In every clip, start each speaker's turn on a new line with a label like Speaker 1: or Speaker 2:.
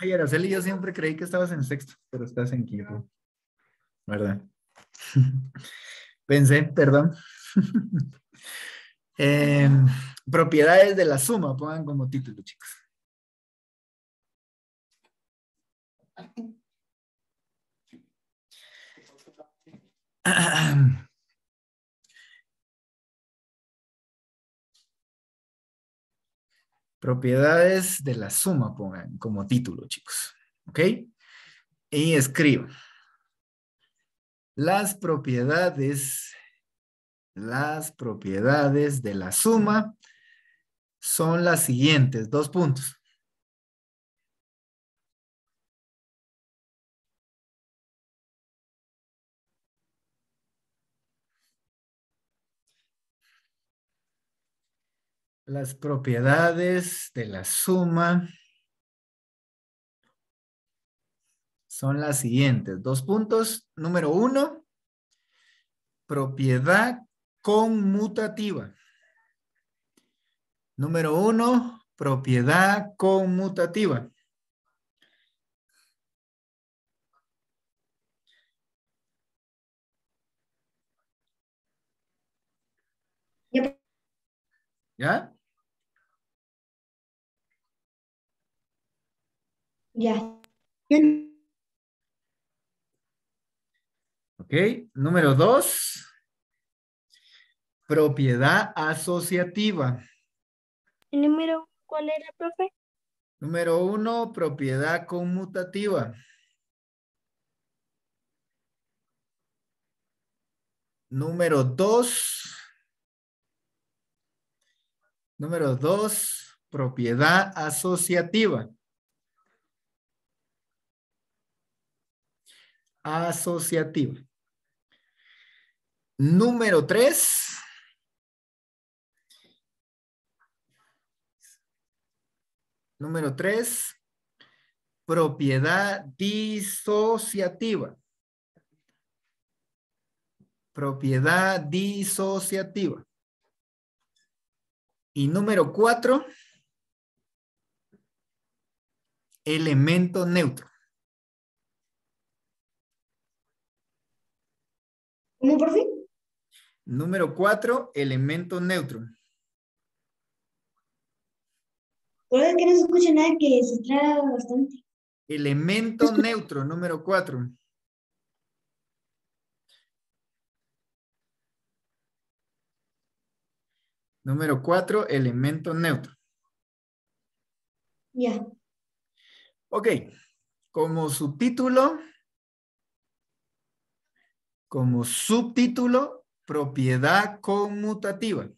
Speaker 1: Ay, Araceli, yo siempre creí que estabas en sexto, pero estás en quinto. ¿Verdad? Pensé, perdón.
Speaker 2: Em, propiedades de la suma, pongan como título, chicos. Propiedades de la suma, pongan como título, chicos. ¿Ok? Y escribo
Speaker 1: Las propiedades, las
Speaker 2: propiedades de la suma son las siguientes, dos puntos. las propiedades de la suma
Speaker 1: son las siguientes. Dos puntos. Número uno, propiedad conmutativa. Número uno, propiedad
Speaker 2: conmutativa. ¿Ya? Ya. Ok, número dos.
Speaker 1: Propiedad asociativa.
Speaker 2: ¿El número cuál era, profe?
Speaker 1: Número uno, propiedad conmutativa. Número dos. Número dos, propiedad asociativa. asociativa. Número tres. Número tres, propiedad disociativa. Propiedad disociativa.
Speaker 2: Y número cuatro, elemento neutro.
Speaker 1: ¿Cómo por fin? Número cuatro, elemento neutro.
Speaker 2: Recuerda que no se escucha nada que se extraña bastante.
Speaker 1: Elemento neutro, número cuatro. Número cuatro, elemento neutro. Ya. Ok, como subtítulo
Speaker 2: como subtítulo propiedad conmutativa.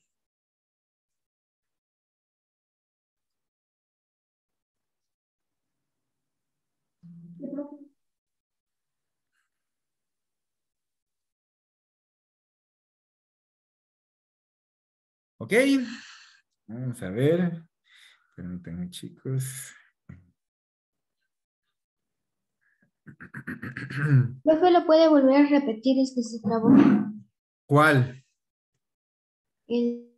Speaker 2: Ok, vamos a ver. Permítanme, chicos. Profe, ¿lo puede volver a repetir? Es se trabó. ¿Cuál? El,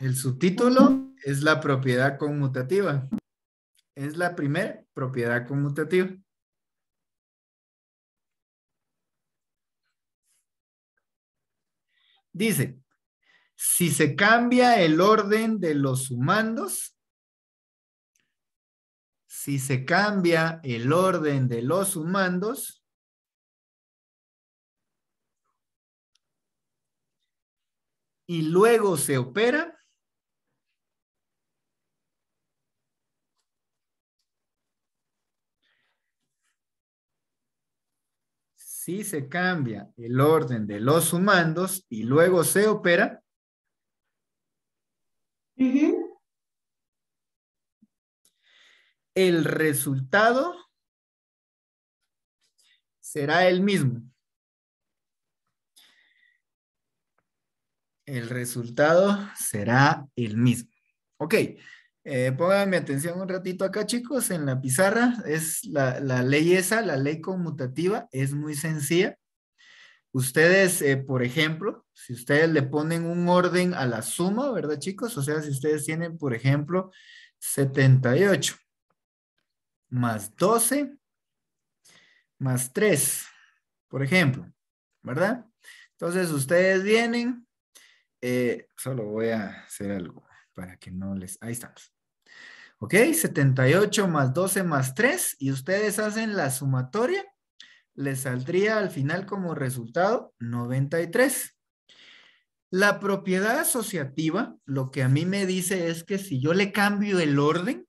Speaker 2: el
Speaker 1: subtítulo es la propiedad conmutativa. Es la primera propiedad conmutativa. Dice, si se cambia el orden de los sumandos,
Speaker 2: si se cambia el orden de los sumandos, y luego se opera,
Speaker 1: si se cambia el orden de los sumandos y luego se
Speaker 2: opera, el resultado será el mismo.
Speaker 1: El resultado será el mismo. Ok, eh, pónganme atención un ratito acá, chicos, en la pizarra. Es la, ley esa, la ley conmutativa, es muy sencilla. Ustedes, eh, por ejemplo, si ustedes le ponen un orden a la suma, ¿verdad, chicos? O sea, si ustedes tienen, por ejemplo, 78 más 12 más 3, por ejemplo, ¿verdad? Entonces ustedes vienen, eh, solo voy a hacer algo para que no les... Ahí estamos. ¿Ok? 78 más 12 más 3 y ustedes hacen la sumatoria, les saldría al final como resultado 93. La propiedad asociativa, lo que a mí me dice es que si yo le cambio el orden,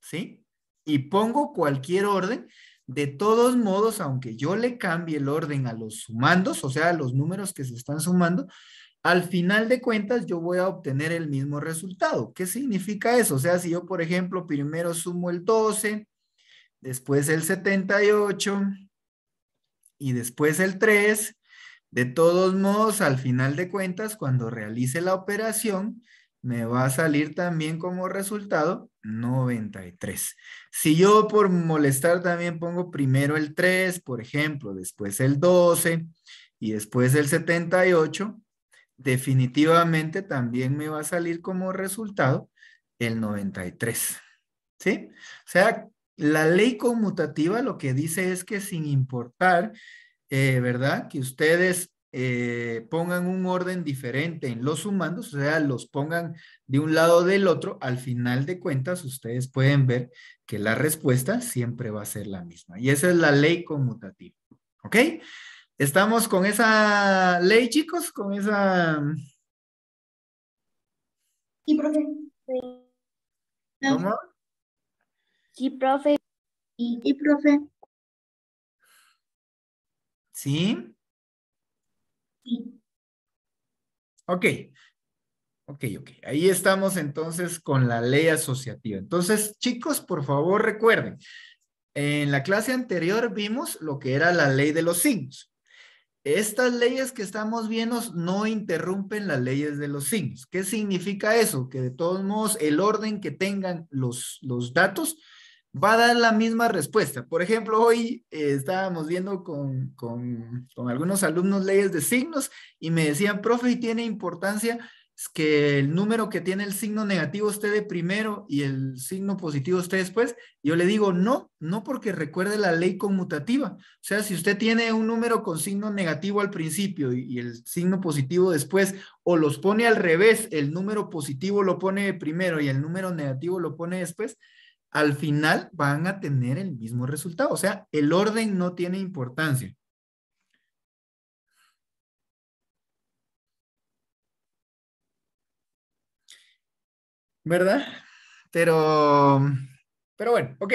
Speaker 1: ¿sí? y pongo cualquier orden, de todos modos, aunque yo le cambie el orden a los sumandos, o sea, a los números que se están sumando, al final de cuentas yo voy a obtener el mismo resultado. ¿Qué significa eso? O sea, si yo, por ejemplo, primero sumo el 12, después el 78 y después el 3, de todos modos, al final de cuentas, cuando realice la operación, me va a salir también como resultado 93. Si yo por molestar también pongo primero el 3, por ejemplo, después el 12 y después el 78, definitivamente también me va a salir como resultado el 93. ¿Sí? O sea, la ley conmutativa lo que dice es que sin importar, eh, ¿verdad? Que ustedes eh, pongan un orden diferente en los sumandos, o sea, los pongan de un lado del otro, al final de cuentas ustedes pueden ver que la respuesta siempre va a ser la misma. Y esa es la ley conmutativa. ¿Ok? ¿Estamos con esa ley, chicos? Con esa...
Speaker 2: Sí, profe. ¿Cómo? Sí, profe. Sí, profe. ¿Sí?
Speaker 1: Ok. Ok, ok. Ahí estamos entonces con la ley asociativa. Entonces, chicos, por favor recuerden, en la clase anterior vimos lo que era la ley de los signos. Estas leyes que estamos viendo no interrumpen las leyes de los signos. ¿Qué significa eso? Que de todos modos el orden que tengan los datos va a dar la misma respuesta. Por ejemplo, hoy eh, estábamos viendo con, algunos alumnos leyes de signos y me decían, profe, ¿y tiene importancia que el número que tiene el signo negativo esté de primero y el signo positivo esté después? Yo le digo, no, no porque recuerde la ley conmutativa. O sea, si usted tiene un número con signo negativo al principio y el signo positivo después, o los pone al revés, el número positivo lo pone primero y el número negativo lo pone después, al final van a tener el mismo resultado. O sea, el orden no tiene
Speaker 2: importancia. ¿Verdad? Pero,
Speaker 1: pero bueno, ok.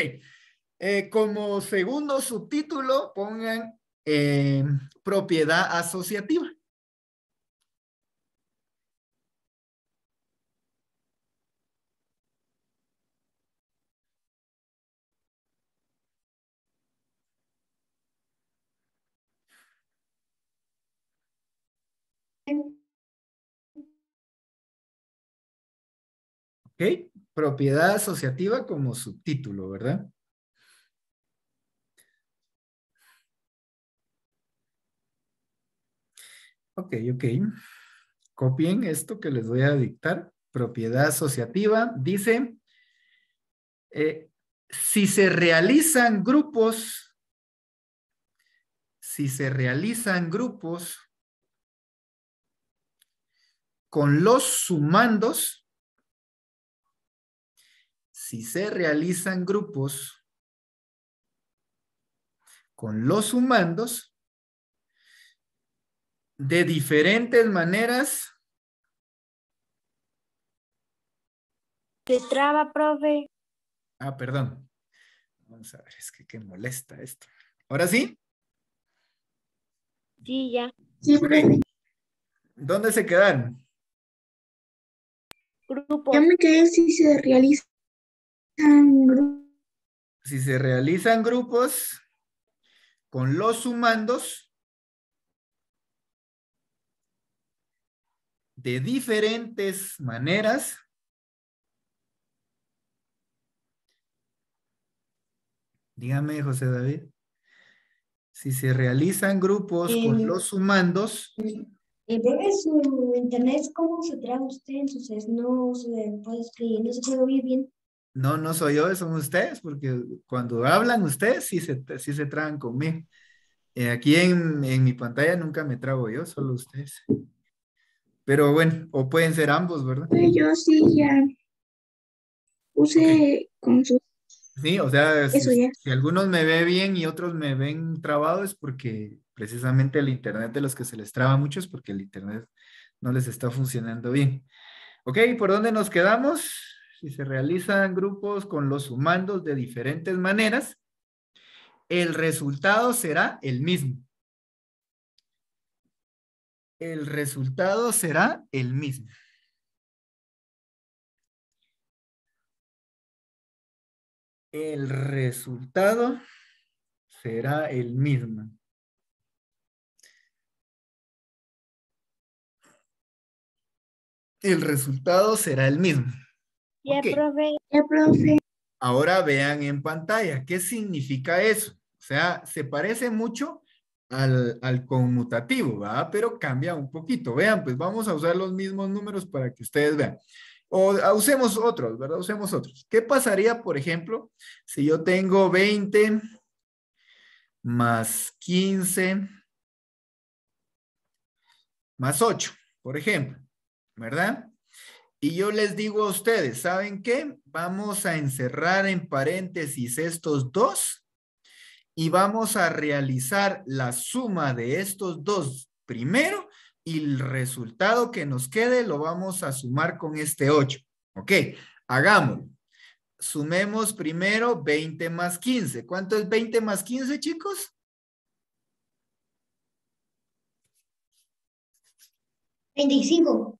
Speaker 1: Eh, como segundo subtítulo, pongan eh, propiedad asociativa.
Speaker 2: ¿Ok? Propiedad asociativa como subtítulo, ¿verdad?
Speaker 1: Ok, ok. Copien esto que les voy a dictar. Propiedad asociativa dice, eh, si se realizan grupos, si se realizan grupos con los sumandos, si se realizan grupos con los sumandos, de diferentes maneras.
Speaker 2: Se traba, profe.
Speaker 1: Ah, perdón. Vamos a ver, es que qué molesta esto. ¿Ahora sí?
Speaker 2: Sí, ya. Sí, profe. ¿Dónde se quedan? Grupo. Ya me quedé si se realiza. Si se realizan grupos con
Speaker 1: los sumandos de diferentes maneras, dígame José David, si se realizan grupos con los sumandos.
Speaker 2: ¿Ve su internet, ¿cómo se trae usted? Entonces, no se puede escribir, no se puede oír bien.
Speaker 1: No, no soy yo, son ustedes, porque cuando hablan ustedes sí se, sí se traban conmigo. Eh, aquí en, mi pantalla nunca me trago yo, solo ustedes. Pero bueno, o pueden ser ambos, ¿verdad?
Speaker 2: Yo sí ya puse con su...
Speaker 1: Sí, o sea, si, algunos me ven bien y otros me ven trabado es porque precisamente el internet de los que se les traba mucho es porque el internet no les está funcionando bien. Ok, ¿por dónde nos quedamos? si se realizan grupos con los sumandos de diferentes maneras, el resultado será
Speaker 2: el mismo. El resultado será el mismo. El resultado será el mismo. El resultado será el mismo. Ya, profe.
Speaker 1: Ahora vean en pantalla, ¿qué significa eso? O sea, se parece mucho al, al conmutativo, ¿verdad? Pero cambia un poquito. Vean, pues vamos a usar los mismos números para que ustedes vean. O ah, usemos otros, ¿verdad? Usemos otros. ¿Qué pasaría, por ejemplo, si yo tengo 20 más 15 más 8, por ejemplo, ¿verdad? Y yo les digo a ustedes, ¿saben qué? Vamos a encerrar en paréntesis estos dos y vamos a realizar la suma de estos dos primero y el resultado que nos quede lo vamos a sumar con este 8. ¿Ok? Hagámoslo. Sumemos primero 20 más 15. ¿Cuánto es 20 más 15, chicos?
Speaker 2: 25.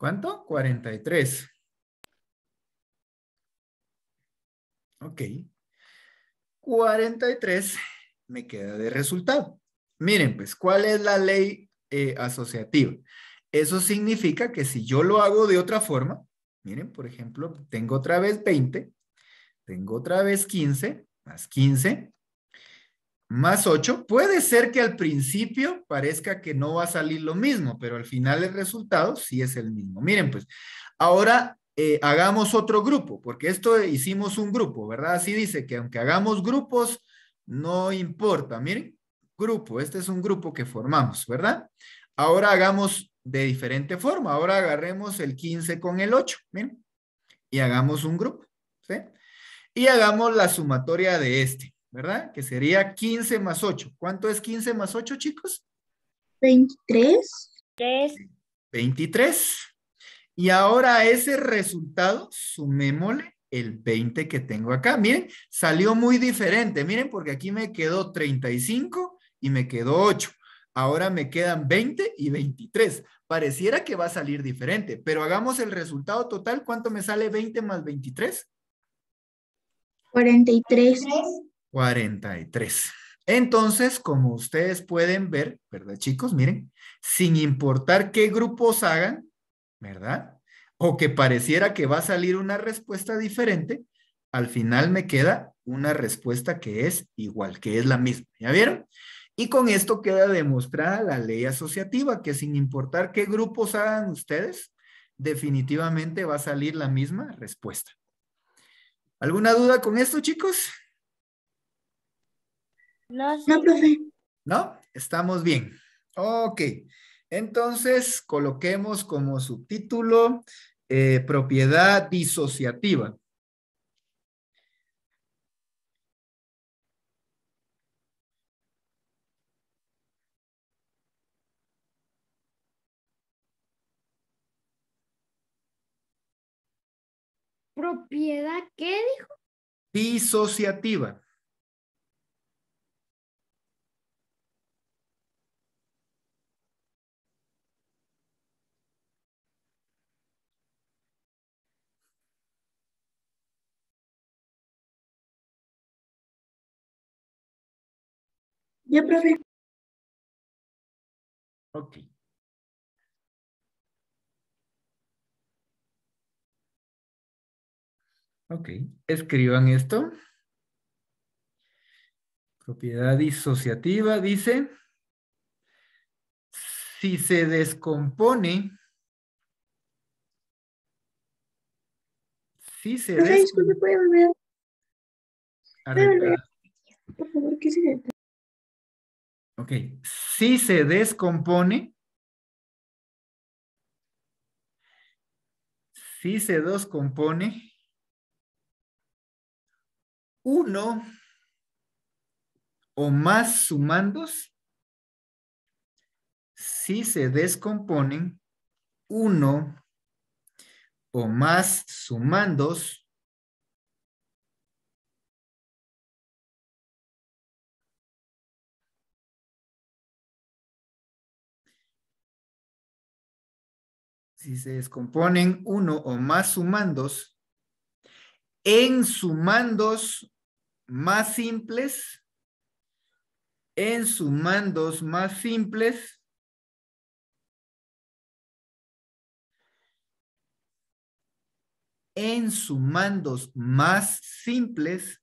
Speaker 2: ¿Cuánto? 43.
Speaker 1: Ok. 43 me queda de resultado. Miren, pues, ¿cuál es la ley eh, asociativa? Eso significa que si yo lo hago de otra forma, miren, por ejemplo, tengo otra vez 20, tengo otra vez 15, más 15, más 8, puede ser que al principio parezca que no va a salir lo mismo, pero al final el resultado sí es el mismo. Miren, pues ahora eh, hagamos otro grupo, porque esto hicimos un grupo, ¿verdad? Así dice que aunque hagamos grupos, no importa. Miren, grupo, este es un grupo que formamos, ¿verdad? Ahora hagamos de diferente forma, ahora agarremos el 15 con el 8, miren, y hagamos un grupo, ¿sí? Y hagamos la sumatoria de este. ¿verdad? Que sería 15 más 8. ¿Cuánto es 15 más 8, chicos? 23. 23. Y ahora ese resultado sumémosle el 20 que tengo acá. Miren, salió muy diferente. Miren, porque aquí me quedó 35 y me quedó 8. Ahora me quedan 20 y 23. Pareciera que va a salir diferente, pero hagamos el resultado total. ¿Cuánto me sale 20 más 23?
Speaker 2: 43.
Speaker 1: 43. Entonces, como ustedes pueden ver, ¿verdad, chicos? Miren, sin importar qué grupos hagan, ¿verdad? O que pareciera que va a salir una respuesta diferente, al final me queda una respuesta que es igual, que es la misma. ¿Ya vieron? Y con esto queda demostrada la ley asociativa, que sin importar qué grupos hagan ustedes, definitivamente va a salir la misma respuesta. ¿Alguna duda con esto, chicos? No, Estamos bien. Ok. Entonces, coloquemos como subtítulo eh, propiedad disociativa.
Speaker 2: ¿Propiedad qué dijo?
Speaker 1: Disociativa.
Speaker 2: Ya profe. Ok. Ok, escriban esto. Propiedad
Speaker 1: disociativa dice, si se descompone,
Speaker 2: si se descompone. Ah. Por favor, ¿qué se si se descompone,
Speaker 1: si se descompone, uno o más sumandos, si se descomponen,
Speaker 2: uno o más sumandos si se descomponen uno o más sumandos,
Speaker 1: en sumandos más simples,
Speaker 2: en sumandos más simples, en sumandos
Speaker 1: más simples,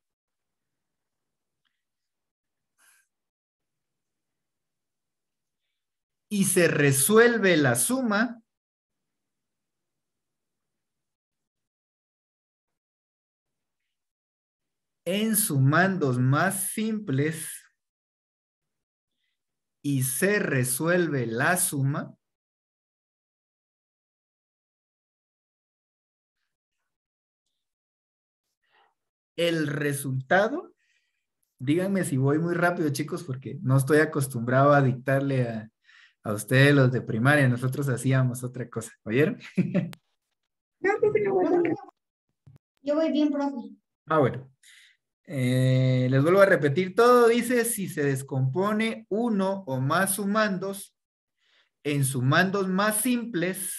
Speaker 2: y se resuelve la suma, en sumandos más simples y se resuelve la suma, el resultado, díganme si voy muy rápido chicos,
Speaker 1: porque no estoy acostumbrado a dictarle a, ustedes los de primaria, nosotros hacíamos otra cosa, ¿oyeron? Pues,
Speaker 2: yo voy bien, profe.
Speaker 1: Ah, bueno. Eh, les vuelvo a repetir, todo dice si se descompone uno o más sumandos en sumandos más simples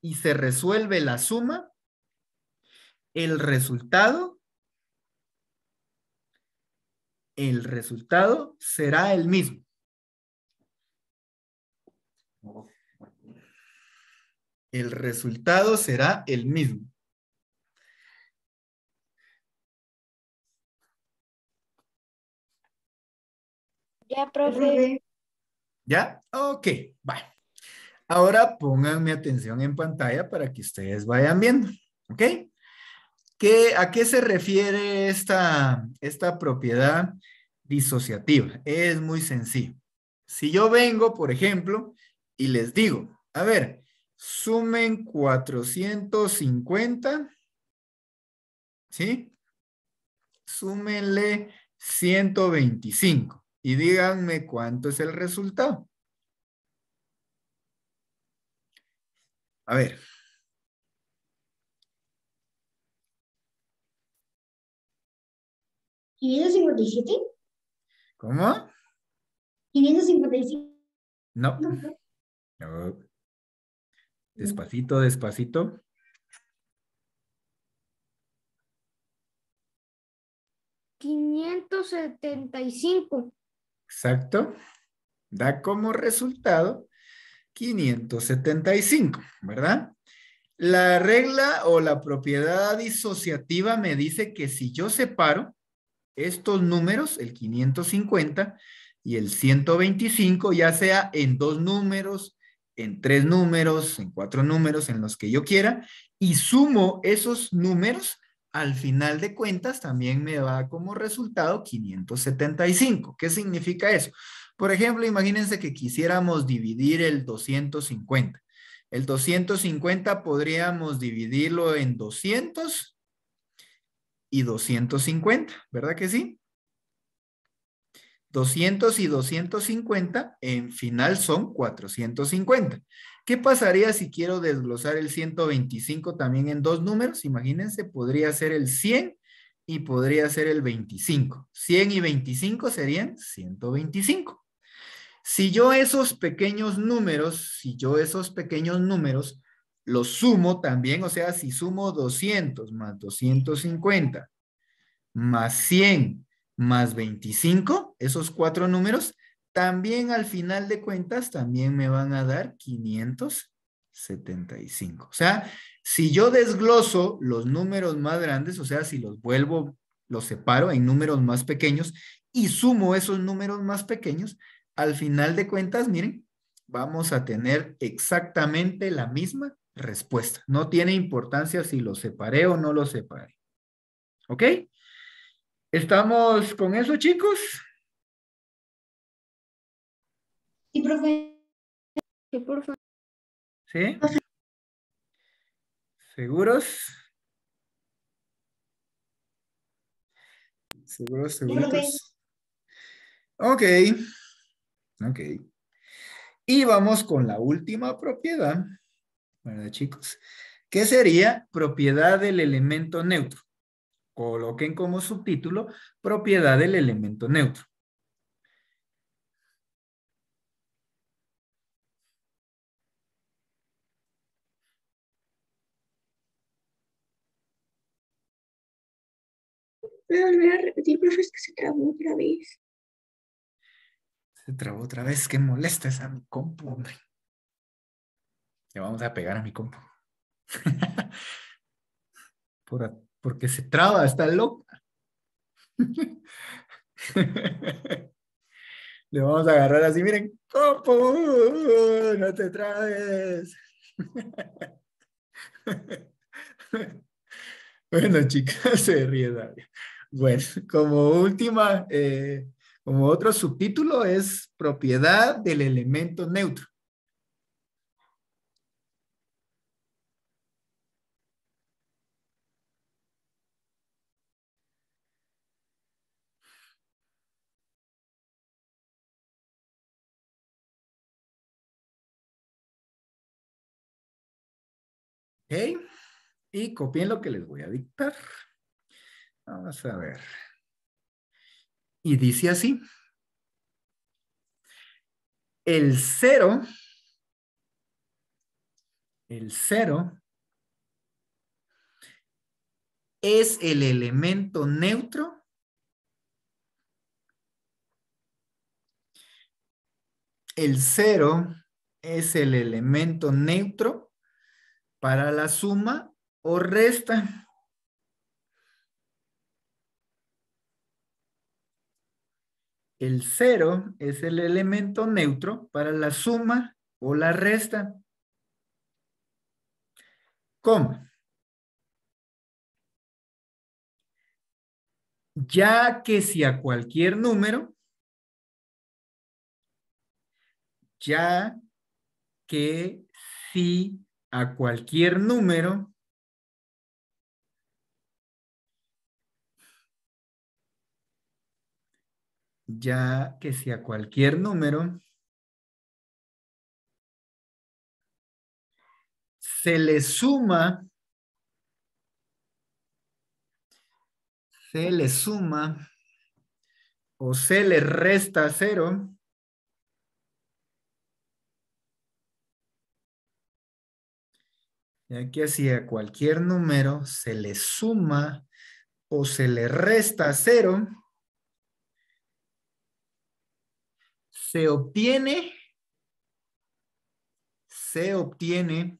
Speaker 1: y se resuelve la suma, el resultado, el resultado será el mismo.
Speaker 2: El resultado será el mismo. Ya, Ok, bueno,
Speaker 1: Ahora mi atención en pantalla para que ustedes vayan viendo, ¿ok? ¿Qué, ¿A qué se refiere esta, esta propiedad disociativa? Es muy sencillo. Si yo vengo, por ejemplo, y les digo, a ver, sumen 450, ¿sí? Súmenle 125 y díganme cuánto es el resultado.
Speaker 2: A ver. ¿557? ¿Cómo? ¿557? No. no.
Speaker 1: Despacito, despacito.
Speaker 2: Quinientos setenta y cinco.
Speaker 1: Exacto. Da como resultado 575, ¿verdad? La regla o la propiedad disociativa me dice que si yo separo estos números, el 550 y el 125, ya sea en dos números, en tres números, en cuatro números, en los que yo quiera, y sumo esos números, al final de cuentas también me da como resultado 575. ¿Qué significa eso? Por ejemplo, imagínense que quisiéramos dividir el 250. El 250 podríamos dividirlo en 200 y 250, ¿verdad que sí? 200 y 250 en final son 450. ¿Qué pasaría si quiero desglosar el 125 también en dos números? Imagínense, podría ser el 100 y podría ser el 25. 100 y 25 serían 125. Si yo esos pequeños números, si yo esos pequeños números los sumo también, o sea, si sumo 200 más 250 más 100 más 25, esos cuatro números, también al final de cuentas, también me van a dar 575. O sea, si yo desgloso los números más grandes, o sea, si los vuelvo, los separo en números más pequeños y sumo esos números más pequeños, al final de cuentas, miren, vamos a tener exactamente la misma respuesta. No tiene importancia si los separé o no los separé.
Speaker 2: ¿Ok? ¿Estamos con eso, chicos? Sí, ¿Seguros? ¿Seguros, seguros?
Speaker 1: Ok. Ok. Y vamos con la última propiedad, ¿verdad, chicos? Que sería propiedad del elemento neutro. Coloquen como subtítulo propiedad del elemento neutro.
Speaker 2: Voy a volver a repetir, profe? Es que se trabó otra vez. Se trabó otra vez. molesta es a mi compu, hombre.
Speaker 1: Le vamos a pegar a mi compu. porque se traba, está loca. Le vamos a agarrar así, miren, compu, no te trabes. Bueno, chicas, se ríe bueno, como última, eh, como otro subtítulo es propiedad del elemento neutro.
Speaker 2: Okay. Y copien lo que les voy a dictar. Vamos a ver. Y dice así. El cero, el cero
Speaker 1: es el elemento neutro el cero es el elemento neutro para la suma o resta El cero es el elemento neutro para la suma o la resta.
Speaker 2: Ya que si a cualquier número, ya que si a cualquier número ya que si a cualquier número se le suma,
Speaker 1: se le suma o se le resta cero, ya que si a cualquier número se le suma o se le resta cero, se obtiene, se obtiene,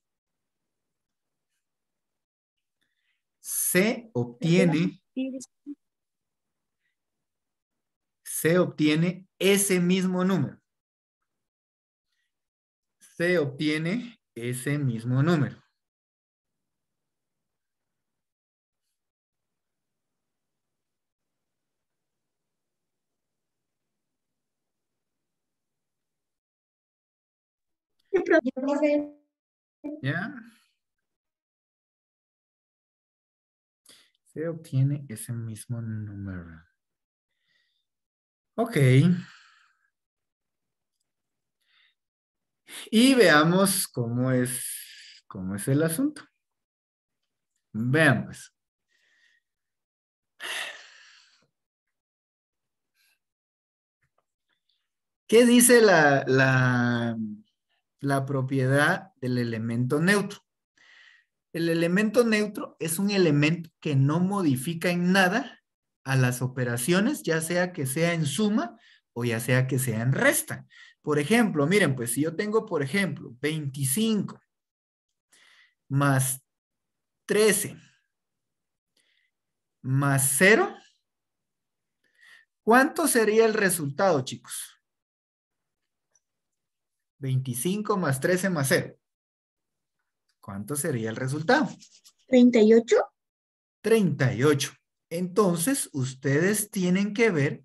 Speaker 1: se obtiene, se obtiene ese mismo número. Se obtiene ese mismo número.
Speaker 2: Se obtiene ese mismo número. Ok.
Speaker 1: Y veamos cómo
Speaker 2: es, cómo es el asunto. Veamos. Pues.
Speaker 1: ¿Qué dice la, la, la propiedad del elemento neutro. El elemento neutro es un elemento que no modifica en nada a las operaciones, ya sea que sea en suma o ya sea que sea en resta. Por ejemplo, miren, pues si yo tengo, por ejemplo, 25 más 13 más 0, ¿cuánto sería el resultado, chicos? 25 más 13 más 0. ¿Cuánto sería el resultado?
Speaker 2: 38.
Speaker 1: 38. Entonces, ustedes tienen que ver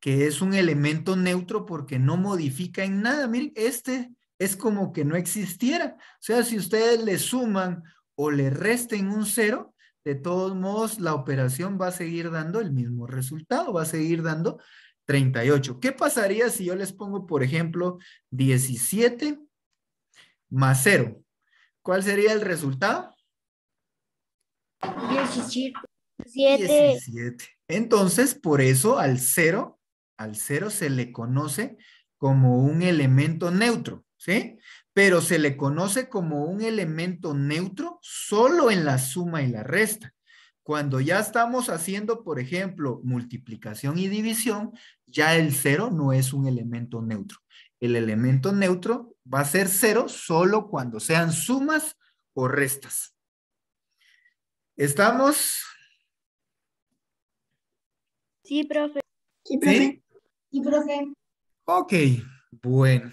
Speaker 1: que es un elemento neutro porque no modifica en nada. Miren, este es como que no existiera. O sea, si ustedes le suman o le resten un cero, de todos modos la operación va a seguir dando el mismo resultado, va a seguir dando 38. ¿Qué pasaría si yo les pongo, por ejemplo, 17 más 0? ¿Cuál sería el resultado?
Speaker 2: 17. 17.
Speaker 1: Entonces, por eso al 0, al 0 se le conoce como un elemento neutro, ¿sí? Pero se le conoce como un elemento neutro solo en la suma y la resta. Cuando ya estamos haciendo, por ejemplo, multiplicación y división, ya el cero no es un elemento neutro. El elemento neutro va a ser cero solo cuando sean sumas o restas. ¿Estamos?
Speaker 2: Sí, profe. Sí, profe. profe.
Speaker 1: Ok, bueno.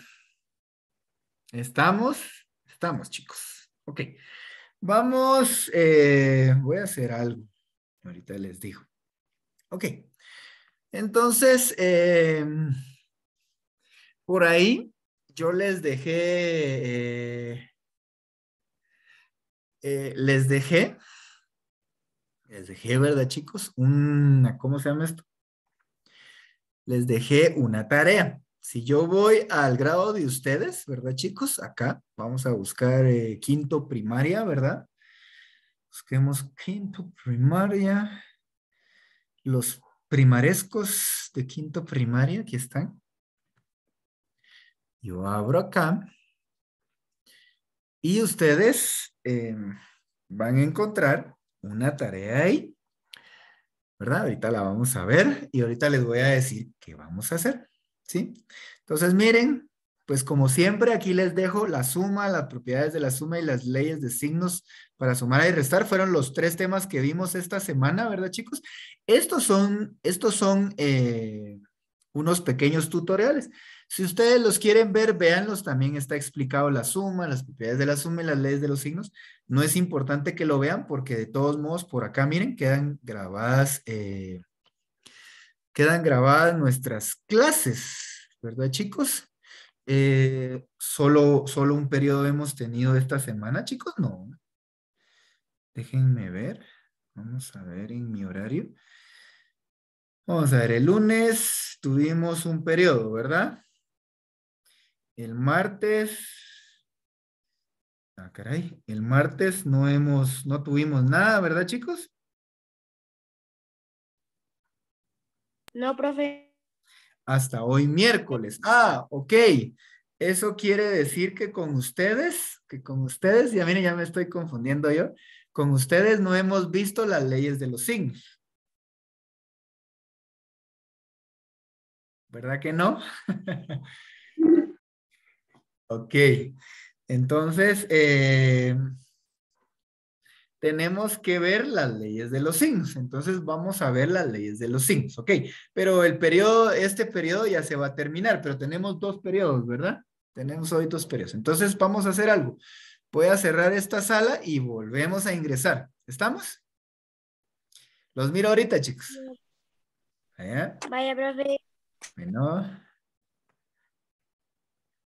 Speaker 1: ¿Estamos? Estamos, chicos. Ok. Vamos, eh, voy a hacer algo. Ahorita les digo. Ok. Entonces, eh, por ahí yo les dejé, eh, les dejé, les dejé, ¿verdad chicos? Una, ¿cómo se llama esto? Les dejé una tarea. Si yo voy al grado de ustedes, ¿verdad, chicos? Acá vamos a buscar eh, quinto primaria, ¿verdad? Busquemos quinto primaria. Los primarescos de quinto primaria, aquí están. Yo abro acá. Y ustedes eh, van a encontrar una tarea ahí. ¿Verdad? Ahorita la vamos a ver y ahorita les voy a decir qué vamos a hacer. ¿sí? Entonces, miren, pues como siempre, aquí les dejo la suma, las propiedades de la suma y las leyes de signos para sumar y restar. Fueron los tres temas que vimos esta semana, ¿verdad, chicos? Estos son, estos son eh, unos pequeños tutoriales. Si ustedes los quieren ver, véanlos. También está explicado la suma, las propiedades de la suma y las leyes de los signos. No es importante que lo vean porque de todos modos, por acá, miren, quedan grabadas eh, quedan grabadas nuestras clases, ¿verdad chicos? Eh, solo, solo un periodo hemos tenido esta semana, chicos, no. Déjenme ver, vamos a ver en mi horario. Vamos a ver, el lunes tuvimos un periodo, ¿verdad? El martes Ah, caray. El martes no hemos, no tuvimos nada, ¿verdad, chicos?
Speaker 2: No, profe.
Speaker 1: Hasta hoy miércoles. Ah, ok. Eso quiere decir que con ustedes, que con ustedes, ya mire, ya me estoy confundiendo yo, con ustedes no hemos visto las leyes de los
Speaker 2: signos. ¿Verdad que no? ok. Entonces,
Speaker 1: eh, tenemos que ver las leyes de los signos. Entonces vamos a ver las leyes de los signos, ¿ok? Pero el periodo, este periodo ya se va a terminar, pero tenemos dos periodos, ¿verdad? Tenemos hoy dos periodos. Entonces vamos a hacer algo. Voy a cerrar esta sala y volvemos a ingresar. ¿Estamos?
Speaker 2: Los miro ahorita, chicos. ¿Vaya? Vaya, profe. Bueno.